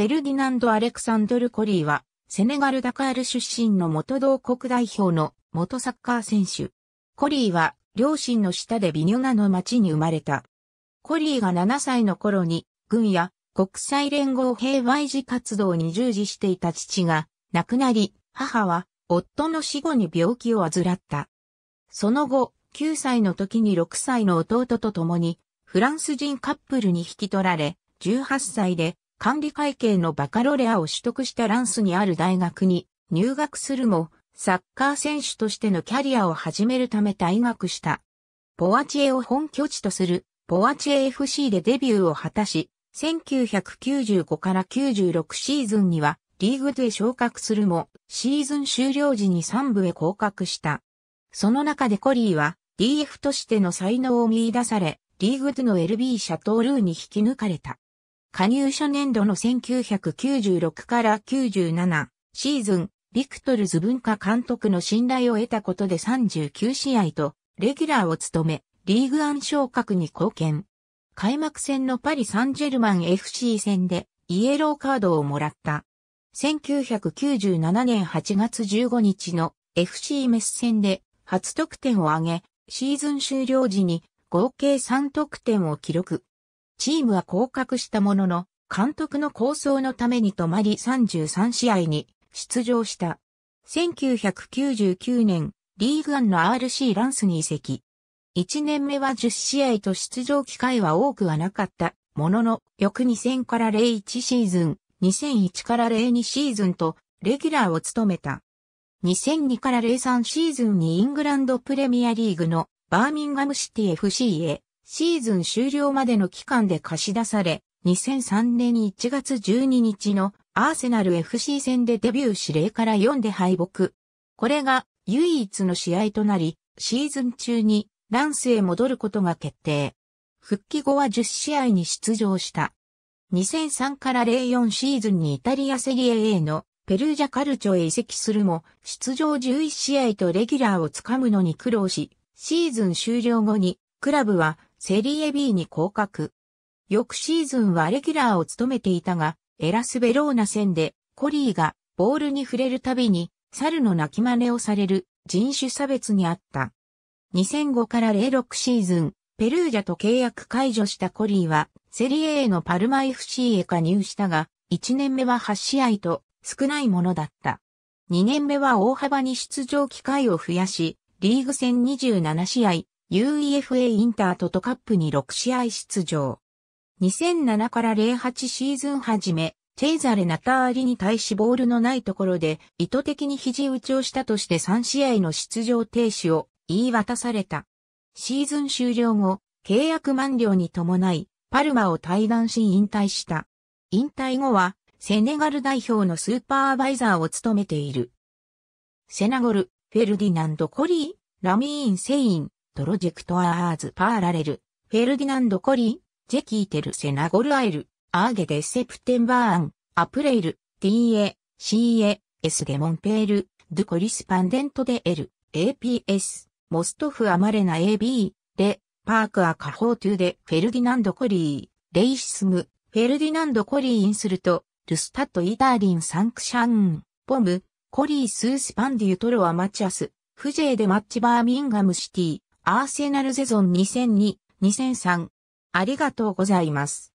フェルディナンド・アレクサンドル・コリーは、セネガル・ダカール出身の元同国代表の元サッカー選手。コリーは、両親の下でビニュガの町に生まれた。コリーが7歳の頃に、軍や国際連合平和維持活動に従事していた父が亡くなり、母は夫の死後に病気を患った。その後、9歳の時に6歳の弟と共に、フランス人カップルに引き取られ、18歳で管理会計のバカロレアを取得したランスにある大学に入学するも、サッカー選手としてのキャリアを始めるため退学した。ボワチエを本拠地とするボワチエ FC でデビューを果たし、1995から96シーズンにはリーグで昇格するも、シーズン終了時に3部へ降格した。その中でコリーは DF としての才能を見出され、リーグでの LB シャトールーに引き抜かれた。加入初年度の1996から97シーズン、ビクトルズ文化監督の信頼を得たことで39試合と、レギュラーを務め、リーグアン昇格に貢献。開幕戦のパリ・サンジェルマン FC 戦で、イエローカードをもらった。1997年8月15日の FC メス戦で初得点を挙げ、シーズン終了時に合計3得点を記録。チームは降格したものの、監督の構想のために止まり33試合に出場した。1999年、リーグアンの RC ランスに移籍。1年目は10試合と出場機会は多くはなかった。ものの、翌2000から01シーズン、2001から02シーズンと、レギュラーを務めた。2002から03シーズンにイングランドプレミアリーグのバーミンガムシティ FC へシーズン終了までの期間で貸し出され、2003年1月12日のアーセナル FC 戦でデビュー指令から4で敗北。これが唯一の試合となり、シーズン中にランスへ戻ることが決定。復帰後は10試合に出場した。2003から04シーズンにイタリアセリエ A のペルージャカルチョへ移籍するも、出場11試合とレギュラーをつかむのに苦労し、シーズン終了後に、クラブはセリエ B に降格。翌シーズンはレギュラーを務めていたが、エラスベローナ戦で、コリーがボールに触れるたびに、猿の鳴き真似をされる人種差別にあった。2005から06シーズン、ペルージャと契約解除したコリーは、セリエ A のパルマ FC へ加入したが、1年目は8試合と少ないものだった。2年目は大幅に出場機会を増やし、リーグ戦27試合、UEFA インタートトカップに6試合出場。2007から08シーズン始め、チェイザレ・ナターリに対しボールのないところで意図的に肘打ちをしたとして3試合の出場停止を言い渡された。シーズン終了後、契約満了に伴い、パルマを退団し引退した。引退後は、セネガル代表のスーパーバイザーを務めている。セナゴル、フェルディナンド・コリー、ラミーン・セイン、プロジェクトアーズパーラレル、フェルディナンド・コリン、ジェキーテル・セナゴルアイル、アーゲデ・セプテンバーン、アプレイル、TA、CA、S デモンペール、ドゥコリスパンデントデ・エル、APS、モストフ・アマレナ AB、レ、パーク・ア・カホートゥデ・フェルディナンド・コリー、レイシスム、フェルディナンド・コリーンすると、ルスタット・イダーリン・サンクシャン、ポム、コリー・スースパンディ・ユトロ・アマチアス、フジェーでマッチ・バーミンガム・シティ、アーセナルゼゾン2002-2003。ありがとうございます。